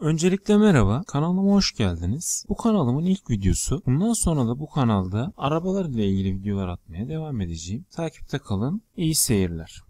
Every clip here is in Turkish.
Öncelikle merhaba, kanalıma hoş geldiniz. Bu kanalımın ilk videosu. Bundan sonra da bu kanalda arabalar ile ilgili videolar atmaya devam edeceğim. Takipte kalın, İyi seyirler.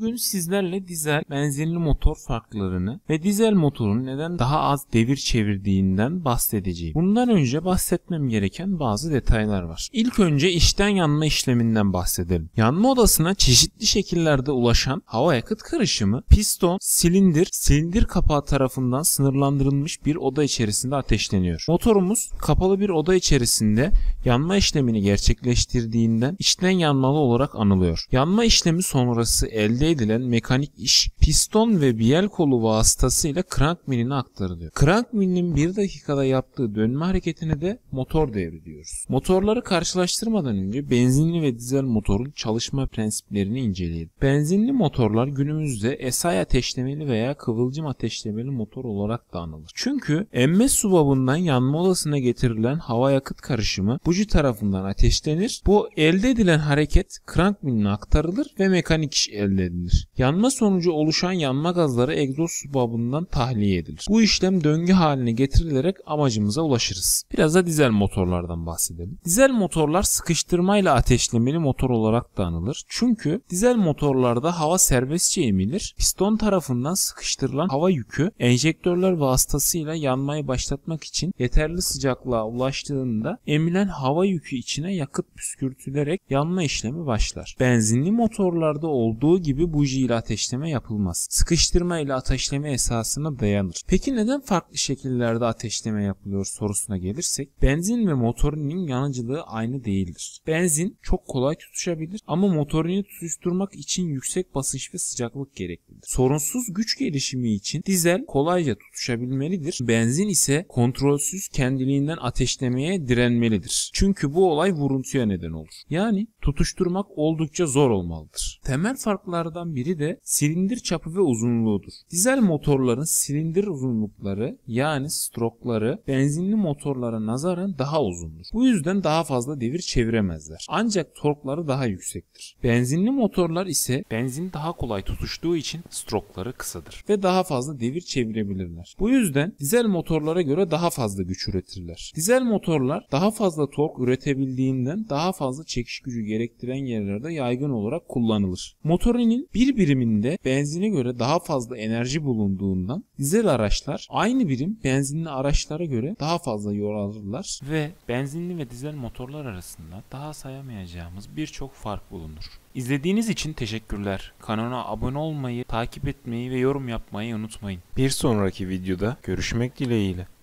Bugün sizlerle dizel benzinli motor farklarını ve dizel motorun neden daha az devir çevirdiğinden bahsedeceğim. Bundan önce bahsetmem gereken bazı detaylar var. İlk önce içten yanma işleminden bahsedelim. Yanma odasına çeşitli şekillerde ulaşan hava yakıt karışımı piston, silindir, silindir kapağı tarafından sınırlandırılmış bir oda içerisinde ateşleniyor. Motorumuz kapalı bir oda içerisinde yanma işlemini gerçekleştirdiğinden içten yanmalı olarak anılıyor. Yanma işlemi sonrası elde elde mekanik iş piston ve biel kolu vasıtasıyla crank milline aktarılıyor. Krank milinin 1 dakikada yaptığı dönme hareketine de motor devri diyoruz. Motorları karşılaştırmadan önce benzinli ve dizel motorun çalışma prensiplerini inceleyelim. Benzinli motorlar günümüzde SI ateşlemeli veya kıvılcım ateşlemeli motor olarak da anılır. Çünkü emme subabından yanma odasına getirilen hava yakıt karışımı buji tarafından ateşlenir. Bu elde edilen hareket crank miline aktarılır ve mekanik iş elde edilir. Yanma sonucu oluş oluşan yanma gazları egzoz subabından tahliye edilir. Bu işlem döngü haline getirilerek amacımıza ulaşırız. Biraz da dizel motorlardan bahsedelim. Dizel motorlar sıkıştırmayla ateşlemeli motor olarak da anılır. Çünkü dizel motorlarda hava serbestçe emilir. Piston tarafından sıkıştırılan hava yükü enjektörler vasıtasıyla yanmayı başlatmak için yeterli sıcaklığa ulaştığında emilen hava yükü içine yakıt püskürtülerek yanma işlemi başlar. Benzinli motorlarda olduğu gibi buji ateşleme yapılmaz yapılmaz. Sıkıştırma ile ateşleme esasına dayanır. Peki neden farklı şekillerde ateşleme yapılıyor sorusuna gelirsek benzin ve motorinin yanıcılığı aynı değildir. Benzin çok kolay tutuşabilir ama motorini tutuşturmak için yüksek basınç ve sıcaklık gereklidir. Sorunsuz güç gelişimi için dizel kolayca tutuşabilmelidir. Benzin ise kontrolsüz kendiliğinden ateşlemeye direnmelidir. Çünkü bu olay vuruntuya neden olur. Yani tutuşturmak oldukça zor olmalıdır. Temel farklardan biri de silindir çapı çapı ve uzunluğudur. Dizel motorların silindir uzunlukları yani strokları benzinli motorlara nazaran daha uzundur. Bu yüzden daha fazla devir çeviremezler. Ancak torkları daha yüksektir. Benzinli motorlar ise benzin daha kolay tutuştuğu için strokları kısadır ve daha fazla devir çevirebilirler. Bu yüzden dizel motorlara göre daha fazla güç üretirler. Dizel motorlar daha fazla tork üretebildiğinden daha fazla çekiş gücü gerektiren yerlerde yaygın olarak kullanılır. Motorinin bir biriminde benzini benzinine göre daha fazla enerji bulunduğundan dizel araçlar aynı birim benzinli araçlara göre daha fazla yol alırlar ve benzinli ve dizel motorlar arasında daha sayamayacağımız birçok fark bulunur. İzlediğiniz için teşekkürler. Kanala abone olmayı, takip etmeyi ve yorum yapmayı unutmayın. Bir sonraki videoda görüşmek dileğiyle.